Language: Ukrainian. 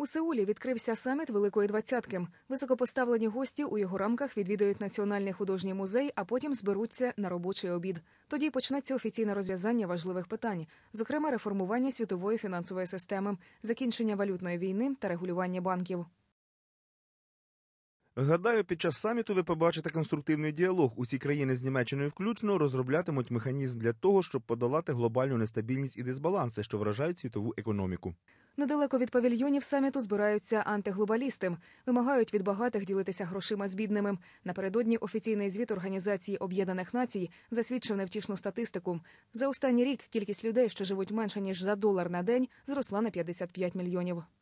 У Сеулі відкрився саміт Великої двадцятки. Високопоставлені гості у його рамках відвідають Національний художній музей, а потім зберуться на робочий обід. Тоді почнеться офіційне розв'язання важливих питань, зокрема реформування світової фінансової системи, закінчення валютної війни та регулювання банків. Гадаю, під час саміту ви побачите конструктивний діалог. Усі країни з Німеччиною включно розроблятимуть механізм для того, щоб подолати глобальну нестабільність і дисбаланси, що вражають світову економіку. Недалеко від павільйонів саміту збираються антиглобалісти, вимагають від багатих ділитися грошима з бідними. Напередодні офіційний звіт Організації Об'єднаних Націй засвідчив невтішну статистику. За останній рік кількість людей, що живуть менше ніж за долар на день, зросла на 55 мільйонів.